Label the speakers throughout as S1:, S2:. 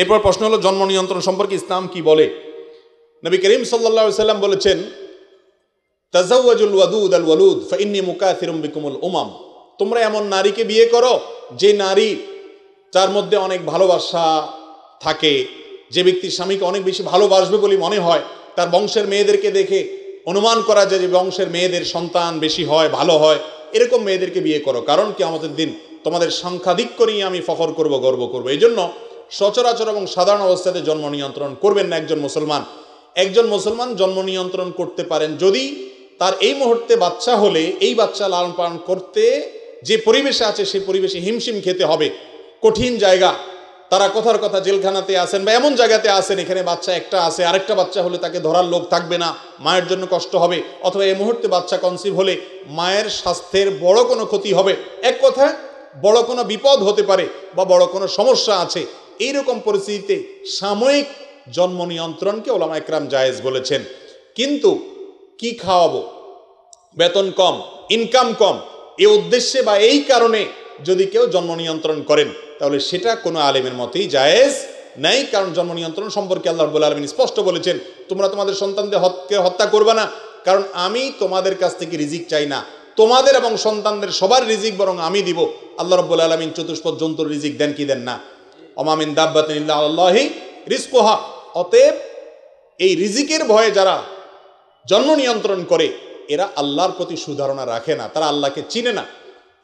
S1: এরপর প্রশ্ন হলো জন্ম নিয়ন্ত্রণ সম্পর্কে ইসলাম কি বলে নবী করিম সাল্লা সাল্লাম বলেছেন তাজাউজুল ওয়াদুদ আল ওয়ালুদ ফাইন্নি মুকা বিকুমুল উমাম তোমরা এমন নারীকে বিয়ে করো যে নারী তার মধ্যে অনেক ভালোবাসা থাকে যে ব্যক্তি স্বামীকে অনেক বেশি ভালোবাসবে বলে মনে হয় তার বংশের মেয়েদেরকে দেখে অনুমান করা যায় যে বংশের মেয়েদের সন্তান বেশি হয় ভালো হয় এরকম মেয়েদেরকে বিয়ে করো কারণ কি আমাদের দিন তোমাদের সংখ্যাধিক্য নিয়ে আমি ফখর করব গর্ব করব এই জন্য সচরাচর এবং সাধারণ অবস্থাতে জন্ম নিয়ন্ত্রণ করবেন না একজন মুসলমান একজন মুসলমান জন্ম নিয়ন্ত্রণ করতে পারেন যদি তার এই মুহূর্তে বাচ্চা হলে এই বাচ্চা লালন পালন করতে যে পরিবেশে আছে সেই পরিবেশে হিমশিম খেতে হবে কঠিন জায়গা তারা কথার কথা জেলখানাতে আসেন বা এমন জায়গাতে আসেন এখানে বাচ্চা একটা আছে আরেকটা বাচ্চা হলে তাকে ধরার লোক থাকবে না মায়ের জন্য কষ্ট হবে অথবা এই মুহূর্তে বাচ্চা কনসিভ হলে মায়ের স্বাস্থ্যের বড় কোনো ক্ষতি হবে এক কথা বড় কোনো বিপদ হতে পারে বা বড় কোনো সমস্যা আছে এইরকম পরিস্থিতিতে সাময়িক জন্ম নিয়ন্ত্রণকে ওলামা একরাম জায়েজ বলেছেন কিন্তু কি খাওয়াবো বেতন কম ইনকাম কম এ উদ্দেশ্যে বা এই কারণে যদি কেউ জন্ম নিয়ন্ত্রণ করেন তাহলে সেটা কোনো আলেমের মতেই জায়েজ নেই কারণ জন্ম নিয়ন্ত্রণ সম্পর্কে আল্লাহ বলে আলমিন স্পষ্ট বলেছেন তোমরা তোমাদের সন্তানদের হতকে হত্যা করবে না কারণ আমি তোমাদের কাছ থেকে রিজিক চাই না তোমাদের এবং সন্তানদের সবার রিজিক বরং আমি দিব আল্লাহ রব্বুল আলমিন চতুষ্পদ জন্তুর রিজিক দেন কি দেন না অমামিন দাব্বাতিল্লা আল্লাহি রিস্কোহা অতএব এই রিজিকের ভয়ে যারা জন্ম নিয়ন্ত্রণ করে এরা আল্লাহর প্রতি সুধারণা রাখে না তারা আল্লাহকে চিনে না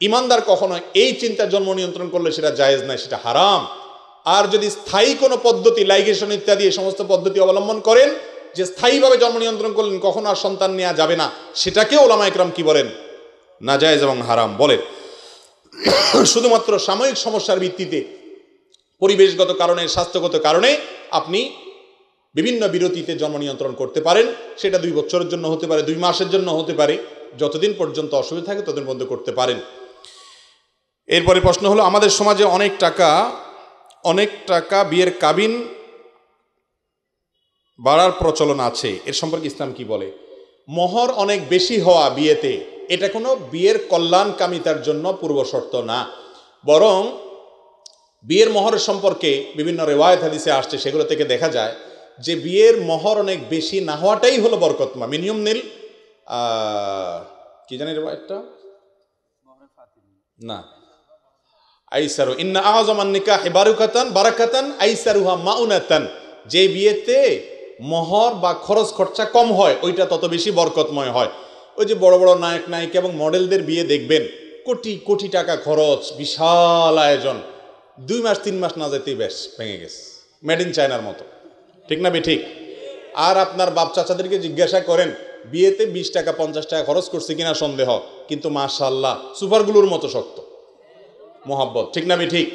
S1: ইমানদার কখনো এই চিন্তা জন্ম নিয়ন্ত্রণ করলে সেটা জায়েজ নাই সেটা হারাম আর যদি স্থায়ী কোনো পদ্ধতি লাইগেশন ইত্যাদি এই সমস্ত পদ্ধতি অবলম্বন করেন যে স্থায়ীভাবে জন্ম নিয়ন্ত্রণ করলেন কখনো আর সন্তান নেওয়া যাবে না সেটাকে ওলামা একরাম কি বলেন না জায়েজ এবং হারাম বলেন শুধুমাত্র সাময়িক সমস্যার ভিত্তিতে পরিবেশগত কারণে স্বাস্থ্যগত কারণে আপনি বিভিন্ন বিরতিতে জন্ম নিয়ন্ত্রণ করতে পারেন সেটা দুই বছরের জন্য হতে পারে দুই মাসের জন্য হতে পারে যতদিন পর্যন্ত অসুবিধা থাকে ততদিন বন্ধ করতে পারেন এরপরে প্রশ্ন হলো আমাদের সমাজে অনেক টাকা অনেক টাকা বিয়ের কাবিন বাড়ার প্রচলন আছে এর সম্পর্কে ইসলাম কি বলে মহর অনেক বেশি হওয়া বিয়েতে এটা কোনো বিয়ের কল্যাণকামিতার জন্য পূর্বশর্ত না বরং বিয়ের মহরের সম্পর্কে বিভিন্ন রেওয়ায়ত হাদিসে আসছে সেগুলো থেকে দেখা যায় যে বিয়ের মহর অনেক বেশি না হওয়াটাই হলো বরকতমা মিনিমাম নীল কি জানি রেওয়ায়তটা না আইসারু ইন্না আজমান নিকাহ বারুকাতান বারাকাতান আইসারুহা মাউনাতান যে বিয়েতে মহর বা খরচ খরচা কম হয় ওইটা তত বেশি বরকতময় হয় ওই যে বড় বড় নায়ক নায়িকা এবং মডেলদের বিয়ে দেখবেন কোটি কোটি টাকা খরচ বিশাল আয়োজন দুই মাস তিন মাস না যেতেই ব্যাস ভেঙে গেছে মেড ইন চায়নার মতো ঠিক না ঠিক আর আপনার বাপ চাচাদেরকে জিজ্ঞাসা করেন বিয়েতে বিশ টাকা পঞ্চাশ টাকা খরচ করছে কিনা সন্দেহ কিন্তু মাশাল্লাহ সুপারগুলোর মতো শক্ত মোহাব্বত ঠিক না ঠিক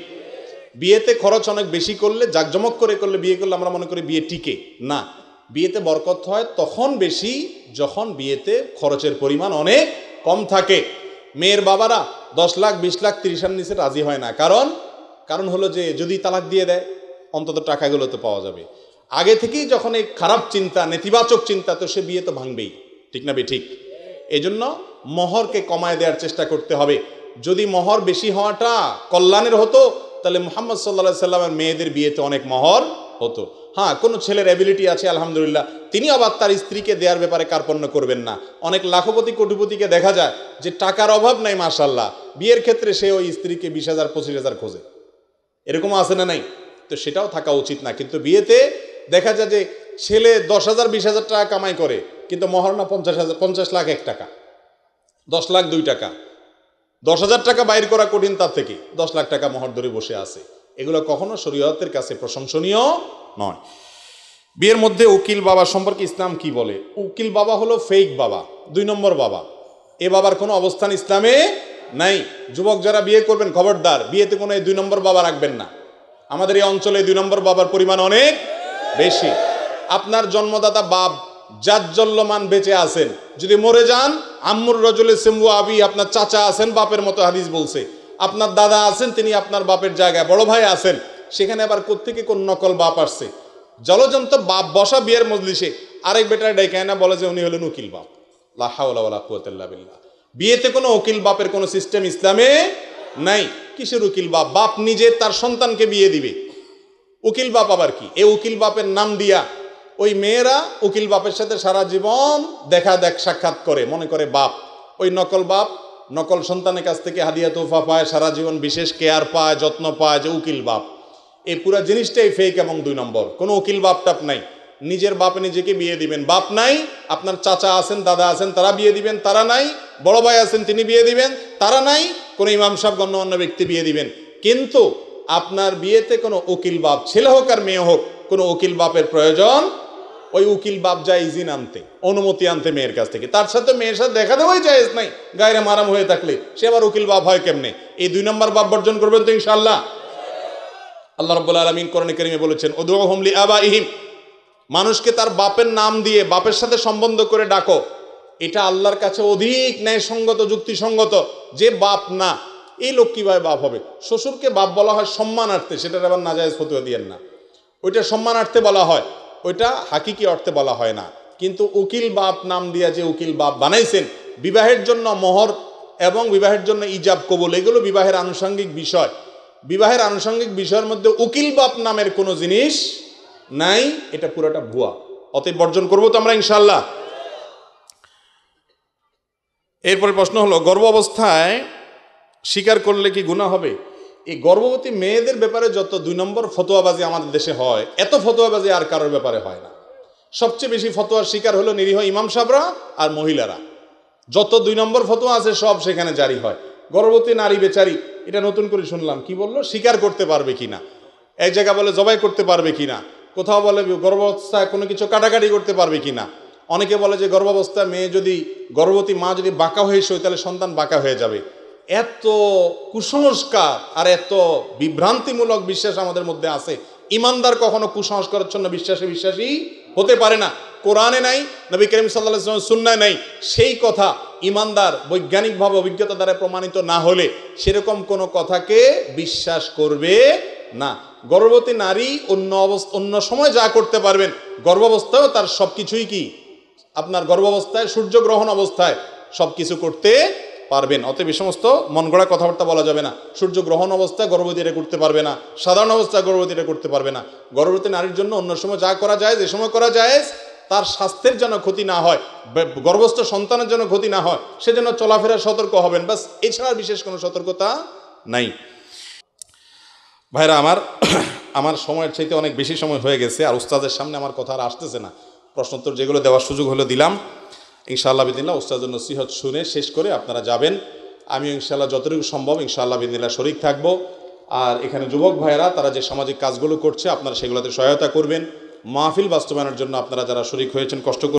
S1: বিয়েতে খরচ অনেক বেশি করলে জাকজমক করে করলে বিয়ে করলে আমরা মনে করি বিয়ে টিকে না বিয়েতে বরকত হয় তখন বেশি যখন বিয়েতে খরচের পরিমাণ অনেক কম থাকে মেয়ের বাবারা দশ লাখ বিশ লাখ তিরিশের নিচে রাজি হয় না কারণ কারণ হলো যে যদি তালাক দিয়ে দেয় অন্তত টাকাগুলো তো পাওয়া যাবে আগে থেকেই যখন এই খারাপ চিন্তা নেতিবাচক চিন্তা তো সে বিয়ে তো ভাঙবেই ঠিক না বে ঠিক এজন্য মহরকে কমায় দেওয়ার চেষ্টা করতে হবে যদি মহর বেশি হওয়াটা কল্যাণের হতো তাহলে মোহাম্মদ সাল্লা সাল্লামের মেয়েদের বিয়েতে অনেক মহর হতো হ্যাঁ কোনো ছেলের অ্যাবিলিটি আছে আলহামদুলিল্লাহ তিনি আবার তার স্ত্রীকে দেওয়ার ব্যাপারে কার্পণ্য করবেন না অনেক লাখপতি কোটিপতিকে দেখা যায় যে টাকার অভাব নাই মাসাল্লাহ বিয়ের ক্ষেত্রে সে ওই স্ত্রীকে বিশ হাজার পঁচিশ হাজার খোঁজে এরকম আছে না নাই তো সেটাও থাকা উচিত না কিন্তু বিয়েতে দেখা যায় যে ছেলে দশ হাজার বিশ হাজার টাকা কামাই করে কিন্তু মহারণা পঞ্চাশ হাজার পঞ্চাশ লাখ এক টাকা দশ লাখ দুই টাকা দশ হাজার টাকা বাইর করা কঠিন তার থেকে দশ লাখ টাকা মহর ধরে বসে আছে এগুলো কখনো শরীয়তের কাছে প্রশংসনীয় নয় বিয়ের মধ্যে উকিল বাবা সম্পর্কে ইসলাম কি বলে উকিল বাবা হলো ফেক বাবা দুই নম্বর বাবা এ বাবার কোনো অবস্থান ইসলামে নাই যুবক যারা বিয়ে করবেন খবরদার বিয়েতে কোনো এই দুই নম্বর বাবা রাখবেন না আমাদের এই অঞ্চলে দুই নম্বর বাবার পরিমাণ অনেক বেশি আপনার জন্মদাতা বাপ জাজ্জল্যমান বেঁচে আছেন যদি মরে যান আম্মুর রজলে সিম্বু আবি আপনার চাচা আছেন বাপের মতো হাদিস বলছে আপনার দাদা আছেন তিনি আপনার বাপের জায়গায় বড় ভাই আছেন সেখানে আবার কোথেকে কোন নকল বাপ আসছে জলজন্ত বাপ বসা বিয়ের মজলিসে আরেক বেটার ডেকে না বলে যে উনি হলেন উকিল বাপ লাহাউলা কুয়াতাল্লা বিল্লাহ বিয়েতে কোনো উকিল বাপের কোনো সিস্টেম ইসলামে নাই কিসের উকিল বাপ বাপ নিজে তার সন্তানকে বিয়ে দিবে উকিল বাপ আবার কি এ উকিল বাপের নাম দিয়া ওই মেয়েরা উকিল বাপের সাথে সারা জীবন দেখা দেখ সাক্ষাৎ করে মনে করে বাপ ওই নকল বাপ নকল সন্তানের কাছ থেকে হাদিয়া তোফা পায় সারা জীবন বিশেষ কেয়ার পায় যত্ন পায় যে উকিল বাপ এই পুরো জিনিসটাই ফেক এবং দুই নম্বর কোনো উকিল বাপ টাপ নাই নিজের বাপ নিজেকে বিয়ে দিবেন বাপ নাই আপনার চাচা আছেন দাদা আছেন তারা বিয়ে দিবেন তারা নাই বড় ভাই আছেন তিনি বিয়ে দিবেন তারা নাই কোনো ইমাম সাহেব গণ্যমান্য ব্যক্তি বিয়ে দিবেন কিন্তু আপনার বিয়েতে কোনো উকিল বাপ ছেলে হোক আর মেয়ে হোক কোনো উকিল বাপের প্রয়োজন ওই উকিল বাপ যায় ইজিন আনতে অনুমতি আনতে মেয়ের কাছ থেকে তার সাথে মেয়ের সাথে দেখা দেওয়াই জায়েজ নাই গায়ে মারাম হয়ে থাকলে সে আবার উকিল বাপ হয় কেমনে এই দুই নম্বর বাপ বর্জন করবেন তো ইনশাল্লাহ আল্লাহ রব্বুল আলমিন করণে করিমে বলেছেন ওদু হোমলি আবা ইহিম মানুষকে তার বাপের নাম দিয়ে বাপের সাথে সম্বন্ধ করে ডাকো এটা আল্লাহর কাছে অধিক ন্যায়সঙ্গত যুক্তিসঙ্গত যে বাপ না এই লোক কীভাবে বাপ হবে শ্বশুরকে বাপ বলা হয় সম্মানার্থে সেটার আবার না যায় ফতুয়া দিয়েন না ওইটা সম্মানার্থে বলা হয় ওইটা হাকিকি অর্থে বলা হয় না কিন্তু উকিল বাপ নাম দিয়া যে উকিল বাপ বানাইছেন বিবাহের জন্য মোহর এবং বিবাহের জন্য ইজাব কবল এগুলো বিবাহের আনুষঙ্গিক বিষয় বিবাহের আনুষঙ্গিক বিষয়ের মধ্যে উকিল বাপ নামের কোনো জিনিস নাই এটা পুরোটা ভুয়া অতএব বর্জন করবো তো আমরা ইনশাল্লাহ এরপরে প্রশ্ন হলো গর্ভ অবস্থায় স্বীকার করলে কি গুণা হবে এই গর্ভবতী মেয়েদের ব্যাপারে যত দুই নম্বর ফতোয়াবাজি আমাদের দেশে হয় এত ফতোয়াবাজি আর কারোর ব্যাপারে হয় না সবচেয়ে বেশি ফতোয়ার শিকার হলো নিরীহ ইমাম সাহরা আর মহিলারা যত দুই নম্বর ফতোয়া আছে সব সেখানে জারি হয় গর্ভবতী নারী বেচারি এটা নতুন করে শুনলাম কি বললো স্বীকার করতে পারবে কি না এক জায়গা বলে জবাই করতে পারবে কি না কোথাও বলে গর্ভাবস্থায় কোনো কিছু কাটাকাটি করতে পারবে কি না অনেকে বলে যে গর্ভাবস্থায় মেয়ে যদি গর্ভবতী মা যদি বাঁকা হয়ে শোয় তাহলে সন্তান বাঁকা হয়ে যাবে এত কুসংস্কার আর এত বিভ্রান্তিমূলক বিশ্বাস আমাদের মধ্যে আছে ইমানদার কখনো কুসংস্কারচ্ছন্ন বিশ্বাসে বিশ্বাসী হতে পারে না কোরআনে নাই নবী করিম সাল্লাহ সুন্নায় নাই সেই কথা ইমানদার বৈজ্ঞানিকভাবে অভিজ্ঞতা দ্বারা প্রমাণিত না হলে সেরকম কোনো কথাকে বিশ্বাস করবে না গর্ভবতী নারী অন্য অবস্থা অন্য সময় যা করতে পারবেন গর্ভাবস্থাও তার সব কিছুই কি আপনার গর্ভাবস্থায় সূর্যগ্রহণ অবস্থায় সব কিছু করতে পারবেন অতএব এই সমস্ত মন গড়া কথাবার্তা বলা যাবে না সূর্য গ্রহণ অবস্থায় রে করতে পারবে না সাধারণ অবস্থায় গর্ভবতীরা করতে পারবে না গর্ভবতী নারীর জন্য অন্য সময় যা করা যায় যে সময় করা যায় তার স্বাস্থ্যের যেন ক্ষতি না হয় গর্ভস্থ সন্তানের জন্য ক্ষতি না হয় সেজন্য চলাফেরা সতর্ক হবেন বাস এছাড়া বিশেষ কোনো সতর্কতা নাই ভাইরা আমার আমার সময়ের চাইতে অনেক বেশি সময় হয়ে গেছে আর উস্তাদের সামনে আমার কথা আর আসতেছে না প্রশ্নোত্তর যেগুলো দেওয়ার সুযোগ হলো দিলাম ইনশাআল্লাহ বিদিল্লা ওস্তাজ নসিহত শুনে শেষ করে আপনারা যাবেন আমি ইনশাআল্লাহ যতটুকু সম্ভব ইনশাআল্লাহ বিদিল্লা শরিক থাকবো আর এখানে যুবক ভাইয়েরা তারা যে সামাজিক কাজগুলো করছে আপনারা সেগুলোতে সহায়তা করবেন মাহফিল বাস্তবায়নের জন্য আপনারা যারা শরিক হয়েছেন কষ্ট